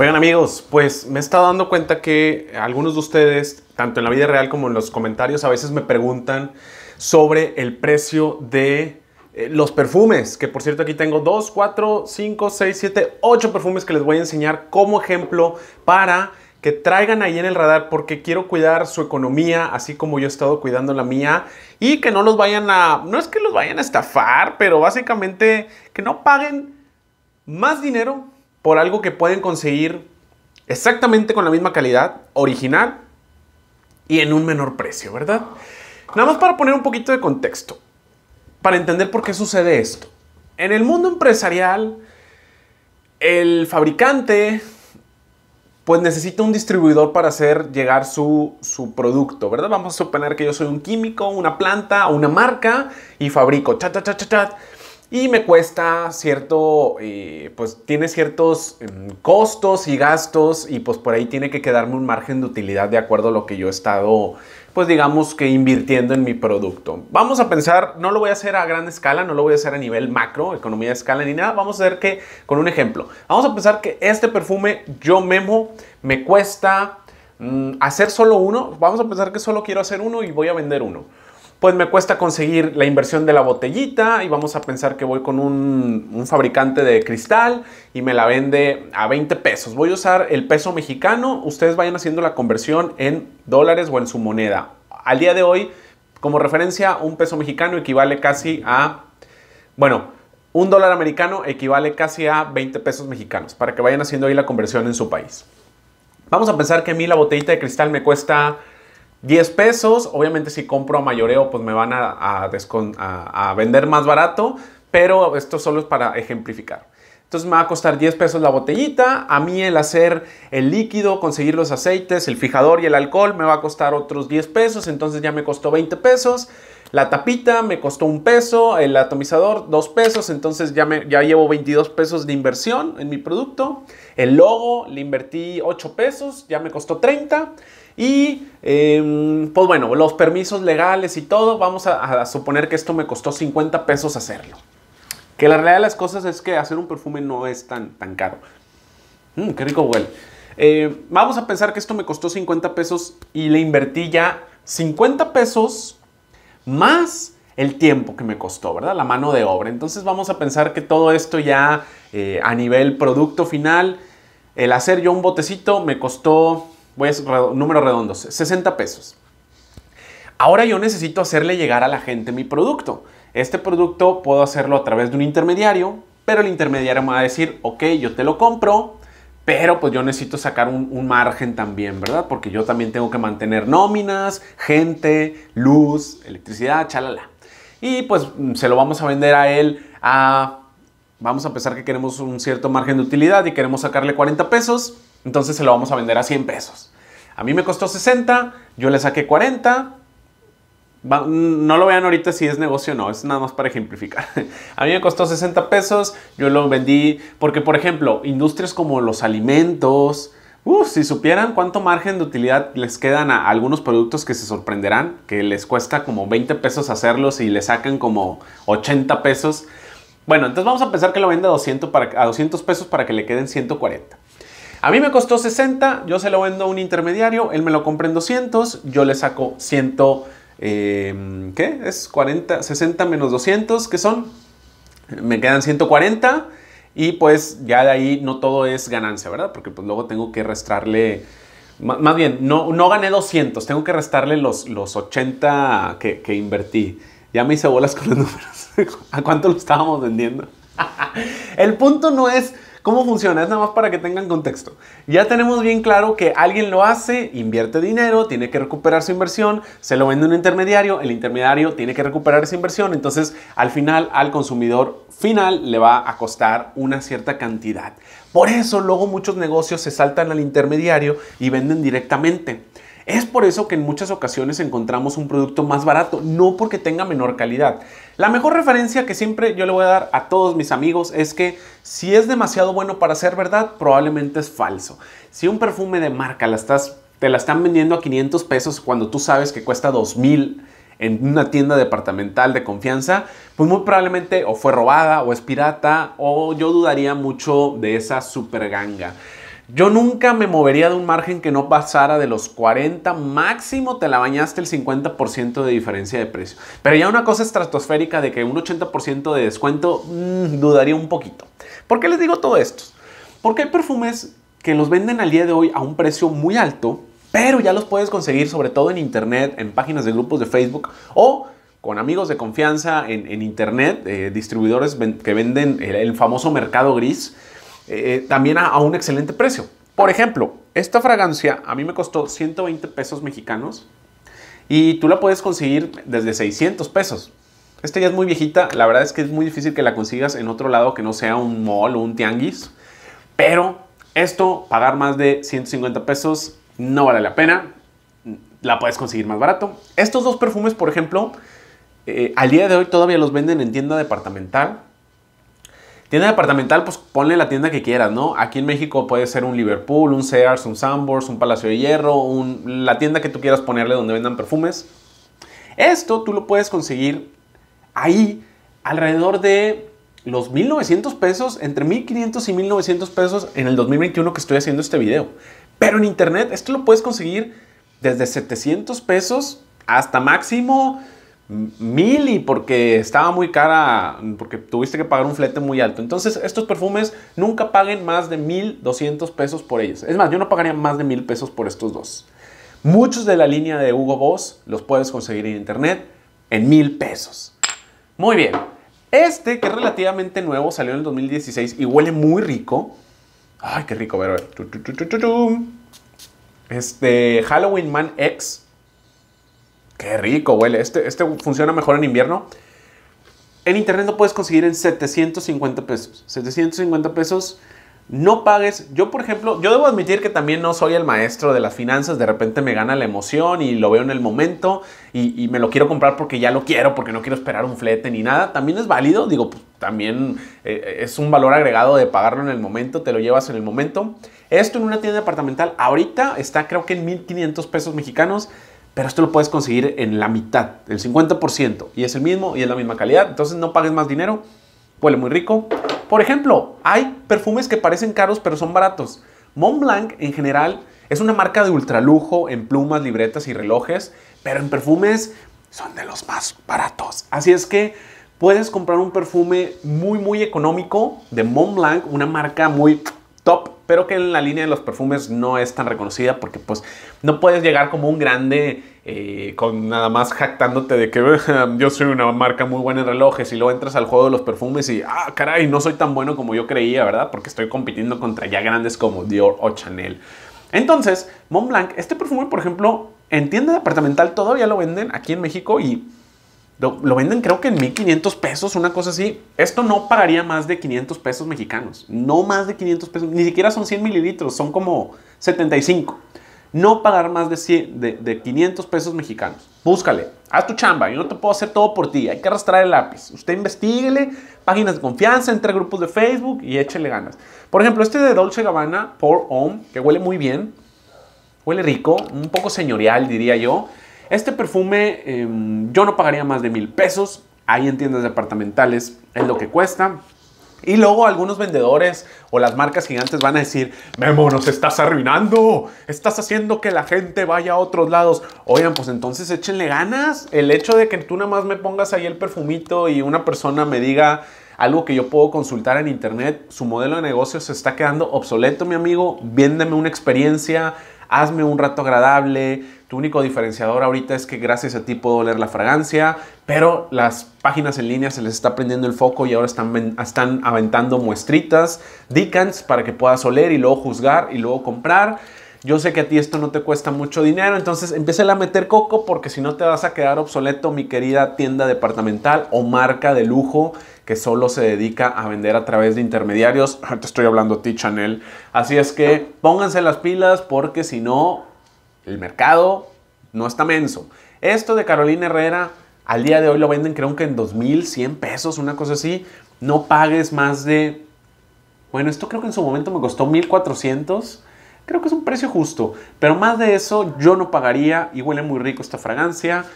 Oigan amigos, pues me he estado dando cuenta que algunos de ustedes, tanto en la vida real como en los comentarios, a veces me preguntan sobre el precio de eh, los perfumes, que por cierto aquí tengo 2, 4, 5, 6, 7, 8 perfumes que les voy a enseñar como ejemplo para que traigan ahí en el radar porque quiero cuidar su economía, así como yo he estado cuidando la mía, y que no los vayan a, no es que los vayan a estafar, pero básicamente que no paguen más dinero por algo que pueden conseguir exactamente con la misma calidad, original y en un menor precio, ¿verdad? Nada más para poner un poquito de contexto, para entender por qué sucede esto. En el mundo empresarial, el fabricante pues necesita un distribuidor para hacer llegar su, producto, ¿verdad? Vamos a suponer que yo soy un químico, una planta, o una marca y fabrico, chat, chat, chat, chat y me cuesta cierto, eh, pues tiene ciertos mm, costos y gastos y pues por ahí tiene que quedarme un margen de utilidad de acuerdo a lo que yo he estado, pues digamos que invirtiendo en mi producto. Vamos a pensar, no lo voy a hacer a gran escala, no lo voy a hacer a nivel macro, economía de escala ni nada, vamos a ver que con un ejemplo, vamos a pensar que este perfume yo memo me cuesta mm, hacer solo uno, vamos a pensar que solo quiero hacer uno y voy a vender uno pues me cuesta conseguir la inversión de la botellita y vamos a pensar que voy con un, fabricante de cristal y me la vende a 20 pesos. Voy a usar el peso mexicano, ustedes vayan haciendo la conversión en dólares o en su moneda. Al día de hoy, como referencia, un peso mexicano equivale casi a, bueno, un dólar americano equivale casi a 20 pesos mexicanos, para que vayan haciendo ahí la conversión en su país. Vamos a pensar que a mí la botellita de cristal me cuesta 10 pesos. Obviamente si compro a mayoreo, pues me van a, vender más barato, pero esto solo es para ejemplificar. Entonces me va a costar 10 pesos la botellita. A mí el hacer el líquido, conseguir los aceites, el fijador y el alcohol me va a costar otros 10 pesos. Entonces ya me costó 20 pesos. La tapita me costó un peso, el atomizador dos pesos, entonces ya, me, ya llevo 22 pesos de inversión en mi producto. El logo le invertí 8 pesos, ya me costó 30. Y em, pues bueno, los permisos legales y todo, vamos a, suponer que esto me costó 50 pesos hacerlo. Que la realidad de las cosas es que hacer un perfume no es tan, tan caro. Mm, qué rico huele. Eh, vamos a pensar que esto me costó 50 pesos y le invertí ya 50 pesos más el tiempo que me costó, ¿verdad? La mano de obra. Entonces vamos a pensar que todo esto ya eh, a nivel producto final, el hacer yo un botecito me costó, voy a números redondos, 60 pesos. Ahora yo necesito hacerle llegar a la gente mi producto. Este producto puedo hacerlo a través de un intermediario, pero el intermediario me va a decir, ok, yo te lo compro, pero pues yo necesito sacar un, margen también, ¿verdad? Porque yo también tengo que mantener nóminas, gente, luz, electricidad, chalala. Y pues se lo vamos a vender a él a... Vamos a pensar que queremos un cierto margen de utilidad y queremos sacarle 40 pesos, entonces se lo vamos a vender a 100 pesos. A mí me costó 60, yo le saqué 40, no lo vean ahorita si es negocio o no, es nada más para ejemplificar. A mí me costó 60 pesos, yo lo vendí porque, por ejemplo, industrias como los alimentos, si supieran cuánto margen de utilidad les quedan a algunos productos que se sorprenderán, que les cuesta como 20 pesos hacerlos y le sacan como 80 pesos. Bueno, entonces vamos a pensar que lo vende a 200, a 200 pesos para que le queden 140. A mí me costó 60, yo se lo vendo a un intermediario, él me lo compra en 200, yo le saco 140. Em, ¿qué? Es 40, 60 menos 200, que son? Me quedan 140 y pues ya de ahí no todo es ganancia, ¿verdad? Porque pues luego tengo que restarle, más, bien, no, no gané 200, tengo que restarle los, los 80 que, que invertí. Ya me hice bolas con los números. ¿A cuánto lo estábamos vendiendo? El punto no es ¿Cómo funciona? Es nada más para que tengan contexto. Ya tenemos bien claro que alguien lo hace, invierte dinero, tiene que recuperar su inversión, se lo vende un intermediario, el intermediario tiene que recuperar esa inversión, entonces al final al consumidor final le va a costar una cierta cantidad. Por eso luego muchos negocios se saltan al intermediario y venden directamente. Es por eso que en muchas ocasiones encontramos un producto más barato, no porque tenga menor calidad. La mejor referencia que siempre yo le voy a dar a todos mis amigos es que si es demasiado bueno para ser verdad, probablemente es falso. Si un perfume de marca estás, te la están vendiendo a 500 pesos cuando tú sabes que cuesta 2000 en una tienda departamental de confianza, pues muy probablemente o fue robada o es pirata o yo dudaría mucho de esa super ganga. Yo nunca me movería de un margen que no pasara de los 40, máximo te la bañaste el 50% de diferencia de precio. Pero ya una cosa estratosférica de que un 80% de descuento, mm, dudaría un poquito. ¿Por qué les digo todo esto? Porque hay perfumes que los venden al día de hoy a un precio muy alto, pero ya los puedes conseguir sobre todo en internet, en páginas de grupos de Facebook o con amigos de confianza en, internet, eh, distribuidores que venden el, famoso mercado gris, eh, eh, también a, un excelente precio. Por ejemplo, esta fragancia a mí me costó 120 pesos mexicanos y tú la puedes conseguir desde 600 pesos. Esta ya es muy viejita, la verdad es que es muy difícil que la consigas en otro lado que no sea un mall o un tianguis, pero esto, pagar más de 150 pesos, no vale la pena, la puedes conseguir más barato. Estos dos perfumes, por ejemplo, eh, al día de hoy todavía los venden en tienda departamental, Tienda departamental, pues ponle la tienda que quieras, ¿no? Aquí en México puede ser un Liverpool, un Sears, un Sambors, un Palacio de Hierro, la tienda que tú quieras ponerle donde vendan perfumes. Esto tú lo puedes conseguir ahí alrededor de los 1900 pesos, entre 1500 y 1900 pesos en el 2021 que estoy haciendo este video. Pero en internet esto lo puedes conseguir desde 700 pesos hasta máximo mil y porque estaba muy cara, porque tuviste que pagar un flete muy alto. Entonces, estos perfumes nunca paguen más de 1200 pesos por ellos. Es más, yo no pagaría más de mil pesos por estos dos. Muchos de la línea de Hugo Boss los puedes conseguir en internet en mil pesos. Muy bien. Este, que es relativamente nuevo, salió en el 2016 y huele muy rico. Ay, qué rico, ver. Este, Halloween Man X Qué rico huele. Este, este funciona mejor en invierno. En internet lo puedes conseguir en 750 pesos. 750 pesos. No pagues. Yo, por ejemplo, yo debo admitir que también no soy el maestro de las finanzas. De repente me gana la emoción y lo veo en el momento y, me lo quiero comprar porque ya lo quiero, porque no quiero esperar un flete ni nada. También es válido. Digo, pues, también eh, eh, es un valor agregado de pagarlo en el momento. Te lo llevas en el momento. Esto en una tienda departamental ahorita está creo que en 1.500 pesos mexicanos pero esto lo puedes conseguir en la mitad, el 50%, y es el mismo y es la misma calidad, entonces no pagues más dinero, huele muy rico. Por ejemplo, hay perfumes que parecen caros pero son baratos. Montblanc en general es una marca de ultralujo en plumas, libretas y relojes, pero en perfumes son de los más baratos. Así es que puedes comprar un perfume muy muy económico de Montblanc, una marca muy pero que en la línea de los perfumes no es tan reconocida porque pues no puedes llegar como un grande eh, con nada más jactándote de que yo soy una marca muy buena en relojes y luego entras al juego de los perfumes y ah, caray, no soy tan bueno como yo creía, ¿verdad? Porque estoy compitiendo contra ya grandes como Dior o Chanel. Entonces, Montblanc, este perfume, por ejemplo, en tienda departamental todavía lo venden aquí en México y lo, venden creo que en 1500 pesos, una cosa así. Esto no pagaría más de 500 pesos mexicanos. No más de 500 pesos. Ni siquiera son 100 mililitros, son como 75. No pagar más de, de, 500 pesos mexicanos. Búscale, haz tu chamba. Yo no te puedo hacer todo por ti. Hay que arrastrar el lápiz. Usted investiguele, páginas de confianza, entre grupos de Facebook y échele ganas. Por ejemplo, este de Dolce Gabbana, Pour Home, que huele muy bien. Huele rico, un poco señorial, diría yo. Este perfume em, yo no pagaría más de mil pesos. Ahí en tiendas departamentales es lo que cuesta. Y luego algunos vendedores o las marcas gigantes van a decir, Memo, nos estás arruinando, estás haciendo que la gente vaya a otros lados. Oigan, pues entonces échenle ganas. El hecho de que tú nada más me pongas ahí el perfumito y una persona me diga algo que yo puedo consultar en internet, su modelo de negocio se está quedando obsoleto, mi amigo. viéndeme una experiencia, hazme un rato agradable, tu único diferenciador ahorita es que gracias a ti puedo oler la fragancia, pero las páginas en línea se les está prendiendo el foco y ahora están, están aventando muestritas, decants para que puedas oler y luego juzgar y luego comprar. Yo sé que a ti esto no te cuesta mucho dinero, entonces empieza a meter coco porque si no te vas a quedar obsoleto, mi querida tienda departamental o marca de lujo que solo se dedica a vender a través de intermediarios. Te estoy hablando a ti, Chanel. Así es que pónganse las pilas porque si no, el mercado no está menso. Esto de Carolina Herrera, al día de hoy lo venden creo que en 2.100 pesos, una cosa así. No pagues más de... Bueno, esto creo que en su momento me costó 1.400. Creo que es un precio justo. Pero más de eso yo no pagaría y huele muy rico esta fragancia.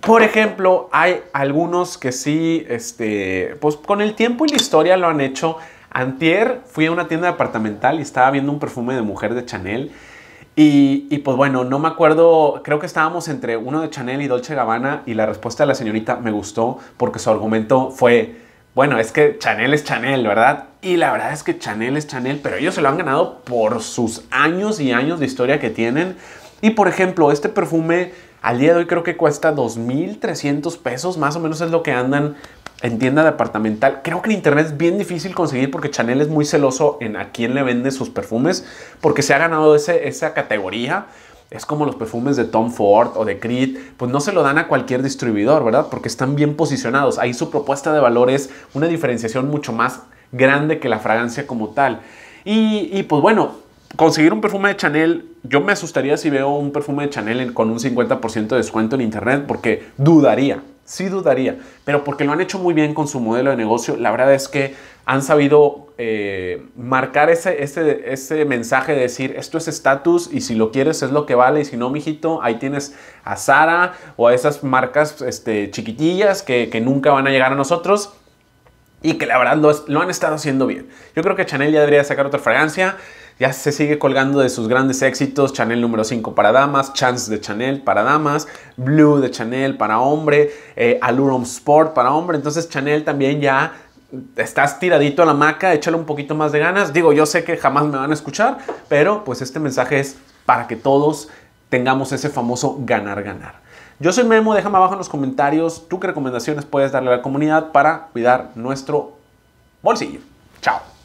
Por ejemplo, hay algunos que sí, este, pues con el tiempo y la historia lo han hecho. Antier fui a una tienda departamental y estaba viendo un perfume de mujer de Chanel y, pues bueno, no me acuerdo, creo que estábamos entre uno de Chanel y Dolce Gabbana y la respuesta de la señorita me gustó porque su argumento fue, bueno, es que Chanel es Chanel, ¿verdad? Y la verdad es que Chanel es Chanel, pero ellos se lo han ganado por sus años y años de historia que tienen. Y por ejemplo, este perfume al día de hoy creo que cuesta 2.300 pesos, más o menos es lo que andan en tienda departamental. Creo que en internet es bien difícil conseguir porque Chanel es muy celoso en a quién le vende sus perfumes, porque se ha ganado ese, esa categoría. Es como los perfumes de Tom Ford o de Creed, pues no se lo dan a cualquier distribuidor, ¿verdad? Porque están bien posicionados. Ahí su propuesta de valor es una diferenciación mucho más grande que la fragancia como tal. Y, y pues bueno, conseguir un perfume de Chanel, yo me asustaría si veo un perfume de Chanel con un 50% de descuento en internet porque dudaría, Sí dudaría, pero porque lo han hecho muy bien con su modelo de negocio, la verdad es que han sabido eh, marcar ese, ese, mensaje de decir, esto es estatus y si lo quieres es lo que vale y si no, mijito, ahí tienes a Sara o a esas marcas este, chiquitillas que, nunca van a llegar a nosotros y que la verdad lo han estado haciendo bien. Yo creo que Chanel ya debería sacar otra fragancia ya se sigue colgando de sus grandes éxitos, Chanel número 5 para damas, Chance de Chanel para damas, Blue de Chanel para hombre, eh, Alurum Sport para hombre, entonces Chanel también ya estás tiradito a la maca, échale un poquito más de ganas. Digo, yo sé que jamás me van a escuchar, pero pues este mensaje es para que todos tengamos ese famoso ganar, ganar. Yo soy Memo, déjame abajo en los comentarios tú qué recomendaciones puedes darle a la comunidad para cuidar nuestro bolsillo. Chao.